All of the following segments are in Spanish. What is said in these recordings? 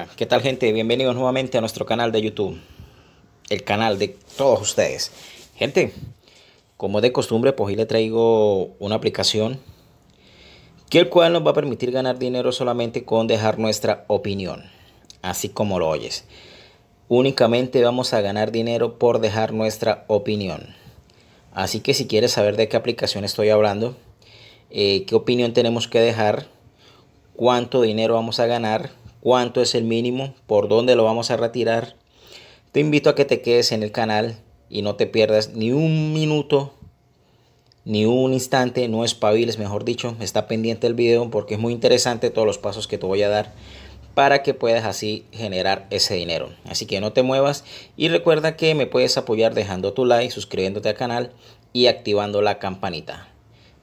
Ah, ¿Qué tal gente? Bienvenidos nuevamente a nuestro canal de YouTube. El canal de todos ustedes. Gente, como de costumbre, pues hoy le traigo una aplicación que el cual nos va a permitir ganar dinero solamente con dejar nuestra opinión. Así como lo oyes. Únicamente vamos a ganar dinero por dejar nuestra opinión. Así que si quieres saber de qué aplicación estoy hablando, eh, qué opinión tenemos que dejar, cuánto dinero vamos a ganar, cuánto es el mínimo, por dónde lo vamos a retirar. Te invito a que te quedes en el canal y no te pierdas ni un minuto, ni un instante, no espabiles, mejor dicho, está pendiente el video porque es muy interesante todos los pasos que te voy a dar para que puedas así generar ese dinero. Así que no te muevas y recuerda que me puedes apoyar dejando tu like, suscribiéndote al canal y activando la campanita.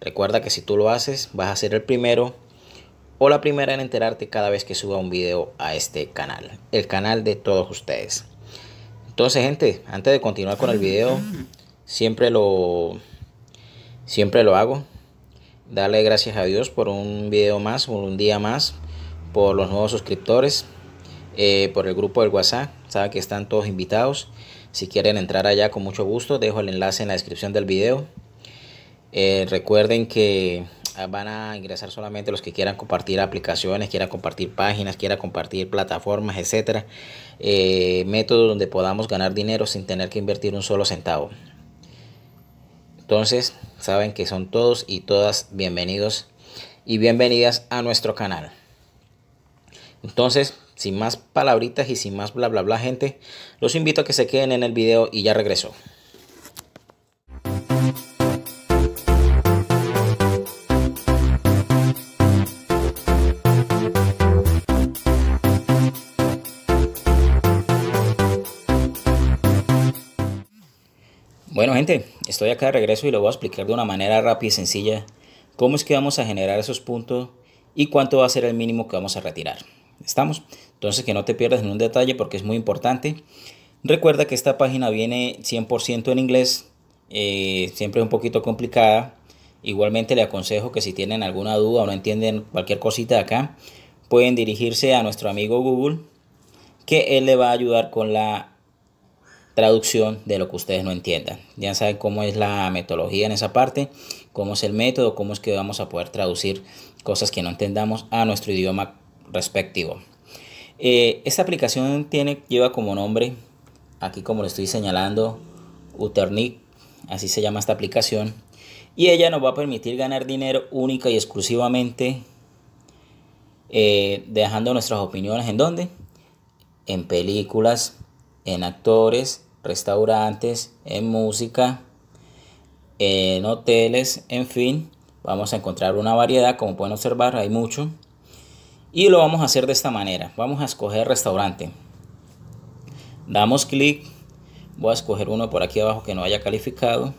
Recuerda que si tú lo haces, vas a ser el primero o la primera en enterarte cada vez que suba un video a este canal, el canal de todos ustedes. Entonces, gente, antes de continuar con el video, siempre lo siempre lo hago. Darle gracias a Dios por un video más, por un día más, por los nuevos suscriptores, eh, por el grupo del WhatsApp. Saben que están todos invitados. Si quieren entrar allá con mucho gusto, dejo el enlace en la descripción del video. Eh, recuerden que Ah, van a ingresar solamente los que quieran compartir aplicaciones, quieran compartir páginas, quieran compartir plataformas, etcétera. Eh, métodos donde podamos ganar dinero sin tener que invertir un solo centavo. Entonces, saben que son todos y todas bienvenidos y bienvenidas a nuestro canal. Entonces, sin más palabritas y sin más bla bla bla, gente, los invito a que se queden en el video y ya regreso. estoy acá de regreso y lo voy a explicar de una manera rápida y sencilla cómo es que vamos a generar esos puntos y cuánto va a ser el mínimo que vamos a retirar. ¿Estamos? Entonces que no te pierdas en un detalle porque es muy importante. Recuerda que esta página viene 100% en inglés, eh, siempre es un poquito complicada. Igualmente le aconsejo que si tienen alguna duda o no entienden cualquier cosita acá, pueden dirigirse a nuestro amigo Google, que él le va a ayudar con la traducción de lo que ustedes no entiendan. Ya saben cómo es la metodología en esa parte, cómo es el método, cómo es que vamos a poder traducir cosas que no entendamos a nuestro idioma respectivo. Eh, esta aplicación tiene, lleva como nombre, aquí como le estoy señalando, Uternic, así se llama esta aplicación, y ella nos va a permitir ganar dinero única y exclusivamente eh, dejando nuestras opiniones en dónde? En películas, en actores, restaurantes, en música, en hoteles, en fin. Vamos a encontrar una variedad, como pueden observar, hay mucho. Y lo vamos a hacer de esta manera. Vamos a escoger restaurante. Damos clic. Voy a escoger uno por aquí abajo que no haya calificado.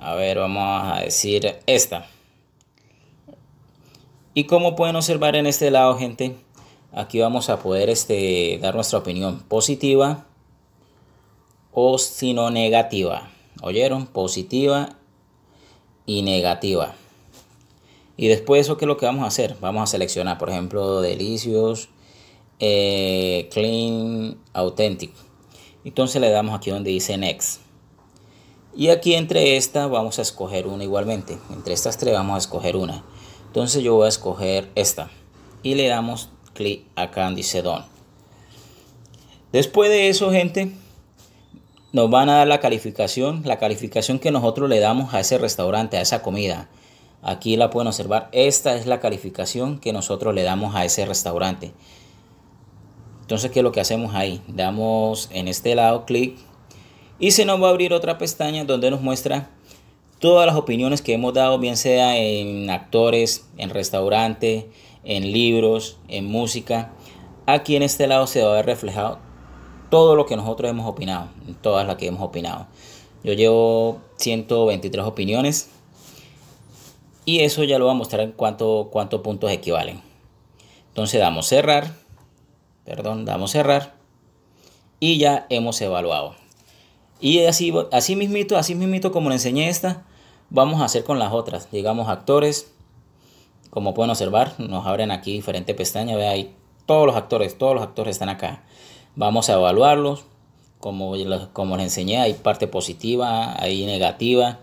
A ver, vamos a decir esta. Y como pueden observar en este lado, gente, Aquí vamos a poder este, dar nuestra opinión positiva o si no negativa. ¿Oyeron? Positiva y negativa. Y después eso qué es lo que vamos a hacer. Vamos a seleccionar, por ejemplo, delicios, eh, clean, authentic. Entonces le damos aquí donde dice next. Y aquí entre esta vamos a escoger una igualmente. Entre estas tres vamos a escoger una. Entonces yo voy a escoger esta. Y le damos clic acá en dice Don. Después de eso, gente, nos van a dar la calificación, la calificación que nosotros le damos a ese restaurante, a esa comida. Aquí la pueden observar, esta es la calificación que nosotros le damos a ese restaurante. Entonces, ¿qué es lo que hacemos ahí? Damos en este lado clic y se nos va a abrir otra pestaña donde nos muestra todas las opiniones que hemos dado, bien sea en actores, en restaurante, en libros, en música. Aquí en este lado se va a ver reflejado todo lo que nosotros hemos opinado, todas las que hemos opinado. Yo llevo 123 opiniones y eso ya lo va a mostrar en cuánto, cuántos puntos equivalen. Entonces damos cerrar, perdón, damos cerrar y ya hemos evaluado. Y así, así mismito, así mismito como le enseñé esta, vamos a hacer con las otras. digamos actores, como pueden observar, nos abren aquí diferentes pestañas. Ve ahí todos los actores, todos los actores están acá. Vamos a evaluarlos. Como, les enseñé, hay parte positiva, hay negativa.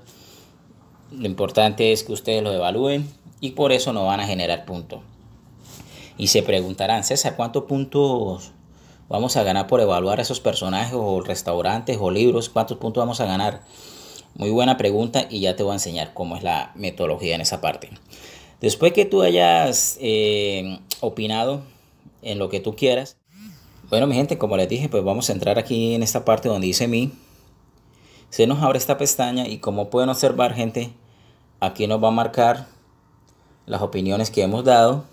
Lo importante es que ustedes lo evalúen y por eso no van a generar puntos. Y se preguntarán, César, ¿cuántos puntos vamos a ganar por evaluar a esos personajes o restaurantes o libros? ¿Cuántos puntos vamos a ganar? Muy buena pregunta y ya te voy a enseñar cómo es la metodología en esa parte. Después que tú hayas eh, opinado en lo que tú quieras, bueno, mi gente, como les dije, pues vamos a entrar aquí en esta parte donde dice mi. Se nos abre esta pestaña y como pueden observar, gente, aquí nos va a marcar las opiniones que hemos dado.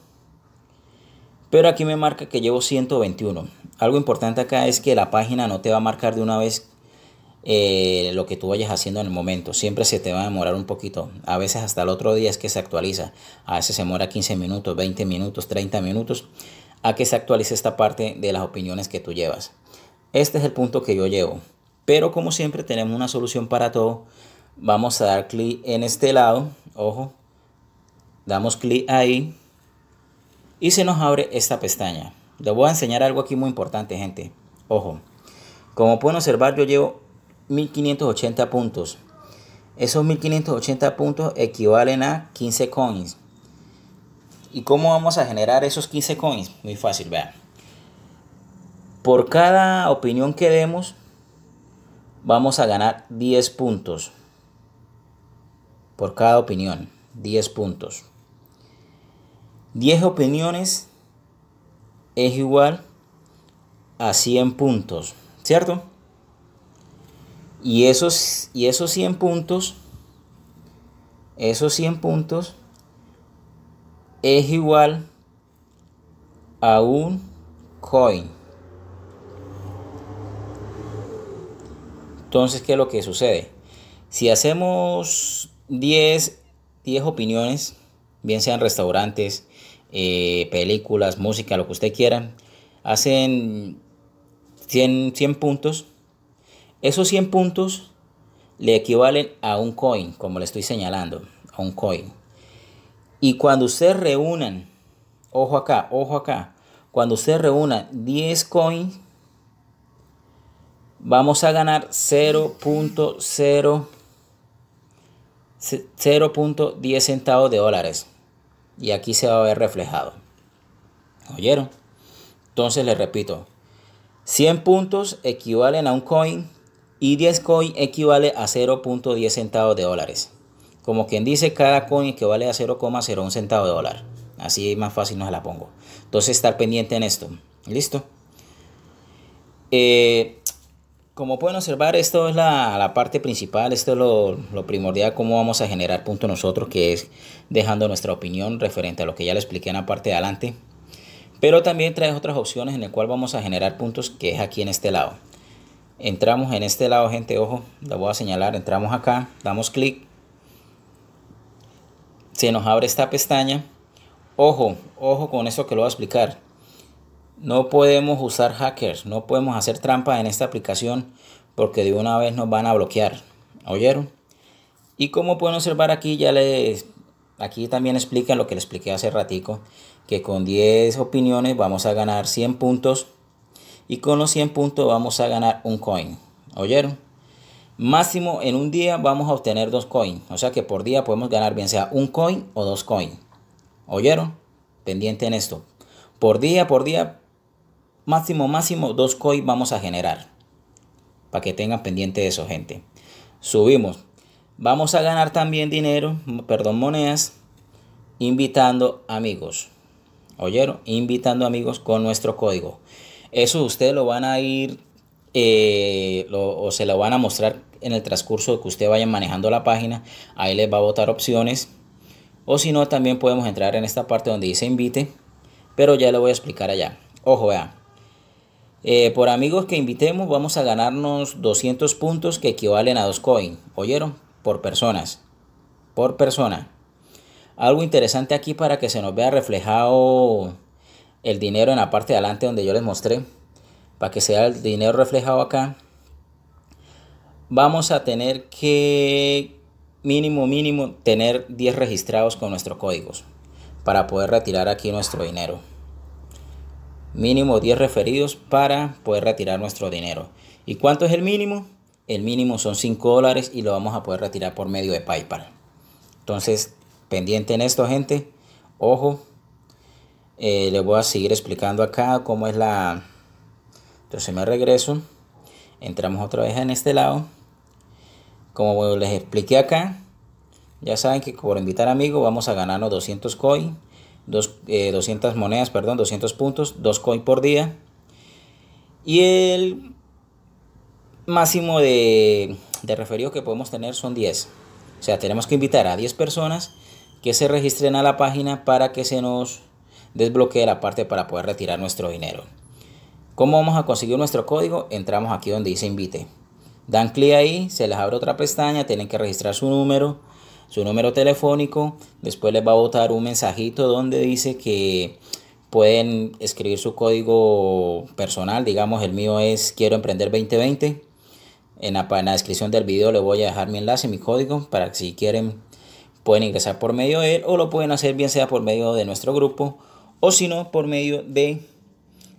Pero aquí me marca que llevo 121. Algo importante acá es que la página no te va a marcar de una vez eh, lo que tú vayas haciendo en el momento. Siempre se te va a demorar un poquito. A veces hasta el otro día es que se actualiza. A veces se demora 15 minutos, 20 minutos, 30 minutos a que se actualice esta parte de las opiniones que tú llevas. Este es el punto que yo llevo. Pero como siempre tenemos una solución para todo. Vamos a dar clic en este lado. Ojo. Damos clic ahí. Y se nos abre esta pestaña. Les voy a enseñar algo aquí muy importante, gente. Ojo. Como pueden observar, yo llevo 1580 puntos. Esos 1580 puntos equivalen a 15 coins. ¿Y cómo vamos a generar esos 15 coins? Muy fácil, vean. Por cada opinión que demos, vamos a ganar 10 puntos. Por cada opinión, 10 puntos. 10 opiniones es igual a 100 puntos, ¿cierto? Y esos, y 100 puntos, esos 100 puntos es igual a un coin. Entonces, ¿qué es lo que sucede? Si hacemos 10, 10 opiniones, bien sean restaurantes, eh, películas, música, lo que usted quiera, hacen 100, 100 puntos, esos 100 puntos le equivalen a un coin, como le estoy señalando, a un coin. Y cuando ustedes reúnan, ojo acá, ojo acá, cuando ustedes reúnan 10 coins, vamos a ganar 0.0. 0.10 centavos de dólares. Y aquí se va a ver reflejado. ¿Oyeron? Entonces le repito, 100 puntos equivalen a un coin y 10 coin equivale a 0.10 centavos de dólares. Como quien dice, cada coin equivale a 0,01 centavos de dólar. Así más fácil nos la pongo. Entonces, estar pendiente en esto. ¿Listo? Eh, como pueden observar, esto es la, parte principal, esto es lo, primordial, cómo vamos a generar puntos nosotros, que es dejando nuestra opinión referente a lo que ya le expliqué en la parte de adelante. Pero también trae otras opciones en el cual vamos a generar puntos, que es aquí en este lado entramos en este lado gente ojo la voy a señalar entramos acá damos clic se nos abre esta pestaña ojo ojo con eso que lo voy a explicar no podemos usar hackers no podemos hacer trampa en esta aplicación porque de una vez nos van a bloquear oyeron y como pueden observar aquí ya les aquí también explican lo que les expliqué hace ratico que con 10 opiniones vamos a ganar 100 puntos y con los 100 puntos vamos a ganar un coin. ¿Oyeron? Máximo en un día vamos a obtener dos coins. O sea que por día podemos ganar bien sea un coin o dos coins. ¿Oyeron? Pendiente en esto. Por día, por día, máximo, máximo, dos coins vamos a generar. Para que tengan pendiente de eso, gente. Subimos. Vamos a ganar también dinero, perdón, monedas, invitando amigos. ¿Oyeron? Invitando amigos con nuestro código. Eso ustedes lo van a ir eh, o se lo van a mostrar en el transcurso que usted vayan manejando la página. Ahí les va a botar opciones. O si no, también podemos entrar en esta parte donde dice invite. Pero ya lo voy a explicar allá. Ojo, vean. Eh, por amigos que invitemos vamos a ganarnos 200 puntos que equivalen a 2 Coins. ¿Oyeron? Por personas. Por persona. Algo interesante aquí para que se nos vea reflejado el dinero en la parte de adelante donde yo les mostré para que sea el dinero reflejado acá vamos a tener que mínimo mínimo tener 10 registrados con nuestros códigos para poder retirar aquí nuestro dinero mínimo 10 referidos para poder retirar nuestro dinero y cuánto es el mínimo el mínimo son 5 dólares y lo vamos a poder retirar por medio de paypal entonces pendiente en esto gente ojo eh, les voy a seguir explicando acá cómo es la entonces me regreso entramos otra vez en este lado como les expliqué acá ya saben que por invitar amigos vamos a ganarnos 200 coin dos, 200 eh, monedas perdón 200 puntos 2 coin por día y el máximo de, de que podemos tener son 10 o sea tenemos que invitar a 10 personas que se registren a la página para que se nos desbloquee la parte para poder retirar nuestro dinero. ¿Cómo vamos a conseguir nuestro código? Entramos aquí donde dice invite. Dan clic ahí, se les abre otra pestaña, tienen que registrar su número, su número telefónico. Después les va a botar un mensajito donde dice que pueden escribir su código personal. Digamos, el mío es Quiero Emprender 2020. En la, descripción del video le voy a dejar mi enlace, mi código, para que si quieren pueden ingresar por medio de él o lo pueden hacer bien sea por medio de nuestro grupo o si no, por medio de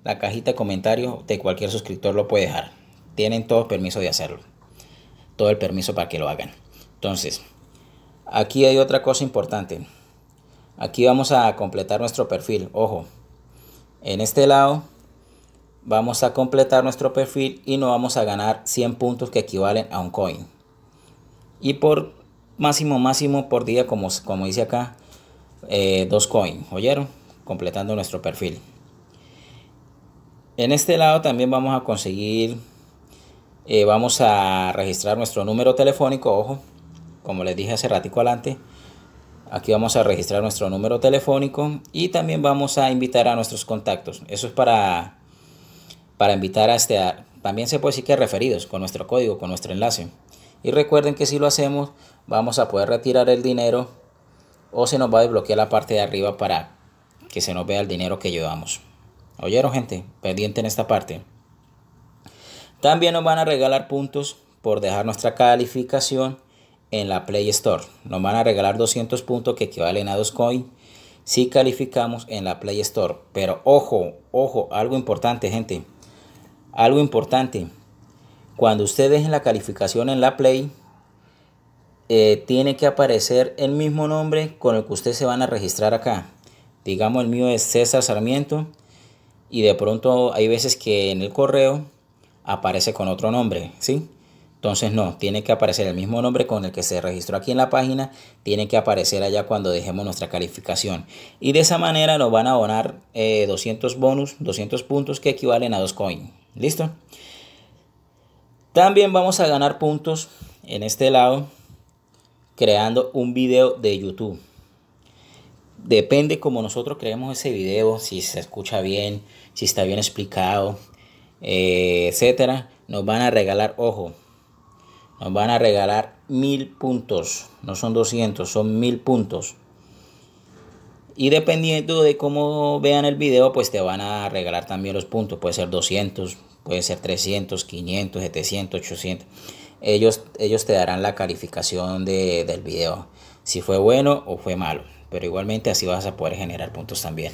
la cajita de comentarios de cualquier suscriptor lo puede dejar. Tienen todo el permiso de hacerlo. Todo el permiso para que lo hagan. Entonces, aquí hay otra cosa importante. Aquí vamos a completar nuestro perfil. Ojo, en este lado vamos a completar nuestro perfil y nos vamos a ganar 100 puntos que equivalen a un coin. Y por máximo, máximo por día, como, como dice acá, eh, dos coins. ¿Oyeron? completando nuestro perfil. En este lado también vamos a conseguir, eh, vamos a registrar nuestro número telefónico, ojo, como les dije hace ratico adelante. Aquí vamos a registrar nuestro número telefónico y también vamos a invitar a nuestros contactos. Eso es para, para invitar a este, también se puede decir que referidos con nuestro código, con nuestro enlace. Y recuerden que si lo hacemos, vamos a poder retirar el dinero o se nos va a desbloquear la parte de arriba para que se nos vea el dinero que llevamos. ¿Oyeron gente? Pendiente en esta parte. También nos van a regalar puntos por dejar nuestra calificación en la Play Store. Nos van a regalar 200 puntos que equivalen a 2 coins si calificamos en la Play Store. Pero ojo, ojo, algo importante gente. Algo importante. Cuando ustedes deje la calificación en la Play, eh, tiene que aparecer el mismo nombre con el que ustedes se van a registrar acá digamos el mío es César Sarmiento, y de pronto hay veces que en el correo aparece con otro nombre, ¿sí? Entonces no, tiene que aparecer el mismo nombre con el que se registró aquí en la página, tiene que aparecer allá cuando dejemos nuestra calificación. Y de esa manera nos van a donar 200 eh, bonus, 200 puntos que equivalen a 2 COIN. ¿Listo? También vamos a ganar puntos en este lado creando un video de YouTube depende como nosotros creemos ese video, si se escucha bien, si está bien explicado, etc. Eh, etcétera, nos van a regalar, ojo, nos van a regalar mil puntos, no son 200, son mil puntos. Y dependiendo de cómo vean el video, pues te van a regalar también los puntos. Puede ser 200, puede ser 300, 500, 700, 800. Ellos, ellos te darán la calificación del video. Si fue bueno o fue malo pero igualmente así vas a poder generar puntos también.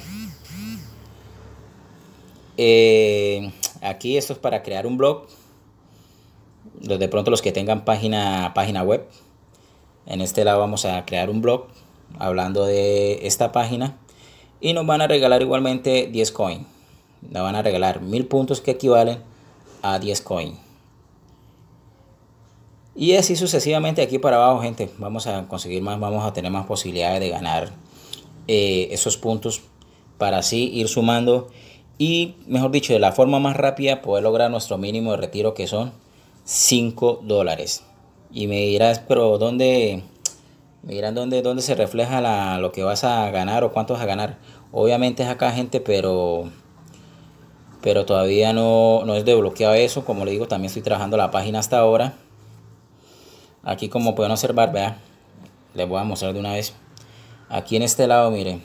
Eh, aquí esto es para crear un blog. de pronto los que tengan página, página web. En este lado vamos a crear un blog hablando de esta página. Y nos van a regalar igualmente 10 coins. Nos van a regalar 1000 puntos que equivalen a 10 coins. Y así sucesivamente aquí para abajo, gente, vamos a conseguir más, vamos a tener más posibilidades de ganar eh, esos puntos para así ir sumando y, mejor dicho, de la forma más rápida poder lograr nuestro mínimo de retiro que son 5 dólares. Y me dirás, pero ¿dónde, miran dónde, se refleja lo que vas a ganar o cuánto vas a ganar? Obviamente es acá, gente, pero pero todavía no, no es desbloqueado eso. Como le digo, también estoy trabajando la página hasta ahora. Aquí como pueden observar, vean, les voy a mostrar de una vez. Aquí en este lado, miren,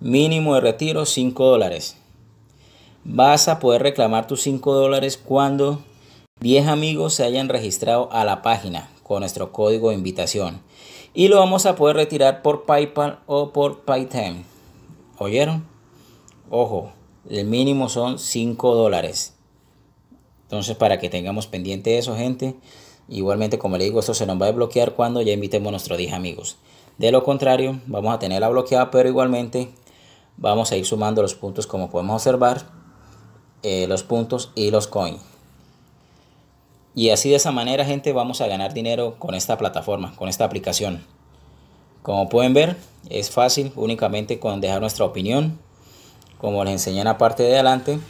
mínimo de retiro 5 dólares. Vas a poder reclamar tus 5 dólares cuando 10 amigos se hayan registrado a la página con nuestro código de invitación. Y lo vamos a poder retirar por PayPal o por PayTem. ¿Oyeron? Ojo, el mínimo son 5 dólares. Entonces, para que tengamos pendiente de eso, gente. Igualmente, como le digo, esto se nos va a bloquear cuando ya invitemos a nuestros 10 amigos. De lo contrario, vamos a tenerla bloqueada, pero igualmente vamos a ir sumando los puntos como podemos observar, eh, los puntos y los coins. Y así de esa manera, gente, vamos a ganar dinero con esta plataforma, con esta aplicación. Como pueden ver, es fácil únicamente con dejar nuestra opinión, como les enseñé en la parte de adelante.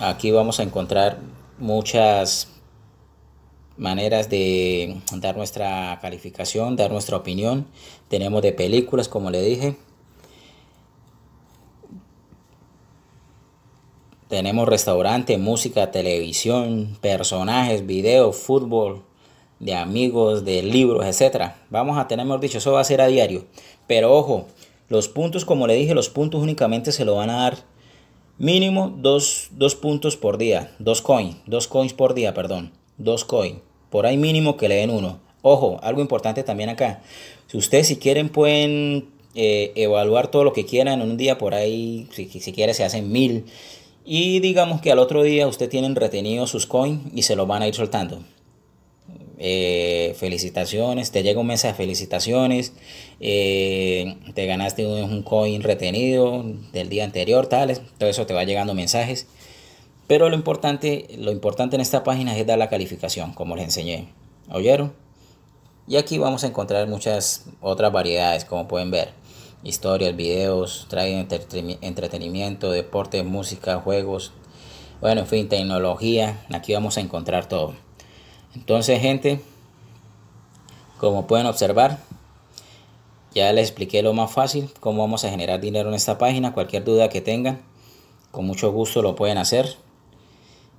Aquí vamos a encontrar muchas maneras de dar nuestra calificación, dar nuestra opinión. Tenemos de películas, como le dije. Tenemos restaurante, música, televisión, personajes, videos, fútbol, de amigos, de libros, etcétera. Vamos a tener, mejor dicho, eso va a ser a diario. Pero ojo, los puntos, como le dije, los puntos únicamente se lo van a dar mínimo dos, dos puntos por día, dos coins, dos coins por día, perdón dos coin. Por ahí mínimo que le den uno. Ojo, algo importante también acá. Si ustedes si quieren pueden eh, evaluar todo lo que quieran en un día. Por ahí, si, si quiere, se hacen mil. Y digamos que al otro día ustedes tienen retenidos sus coins y se los van a ir soltando. Eh, felicitaciones, te llega un mensaje de felicitaciones, eh, te ganaste un, coin retenido del día anterior, tales, todo eso te va llegando mensajes. Pero lo importante, lo importante en esta página es dar la calificación, como les enseñé. ¿Oyeron? Y aquí vamos a encontrar muchas otras variedades, como pueden ver. Historias, videos, trae entretenimiento, deporte, música, juegos. Bueno, en fin, tecnología. Aquí vamos a encontrar todo. Entonces, gente, como pueden observar, ya les expliqué lo más fácil, cómo vamos a generar dinero en esta página. Cualquier duda que tengan, con mucho gusto lo pueden hacer.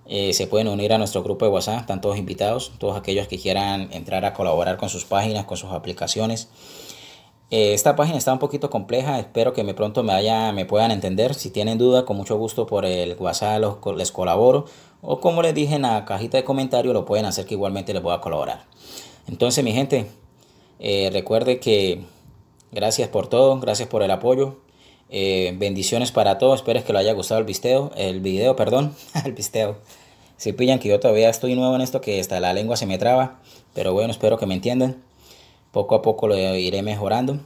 Eh, se pueden unir a nuestro grupo de WhatsApp, están todos invitados, todos aquellos que quieran entrar a colaborar con sus páginas, con sus aplicaciones. Eh, esta página está un poquito compleja, espero que me pronto me, haya, me puedan entender. Si tienen dudas, con mucho gusto por el WhatsApp los, les colaboro. O como les dije en la cajita de comentarios, lo pueden hacer que igualmente les voy a colaborar. Entonces, mi gente, eh, recuerde que gracias por todo, gracias por el apoyo. Eh, bendiciones para todos. Espero que lo haya gustado el visteo, el video, perdón, el visteo. Si pillan que yo todavía estoy nuevo en esto, que hasta la lengua se me traba. Pero bueno, espero que me entiendan. Poco a poco lo iré mejorando.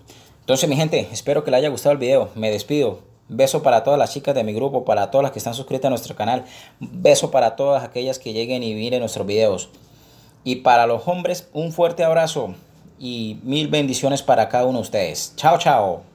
Entonces, mi gente, espero que les haya gustado el video. Me despido. Beso para todas las chicas de mi grupo, para todas las que están suscritas a nuestro canal. Beso para todas aquellas que lleguen y miren nuestros videos. Y para los hombres, un fuerte abrazo y mil bendiciones para cada uno de ustedes. Chao, chao.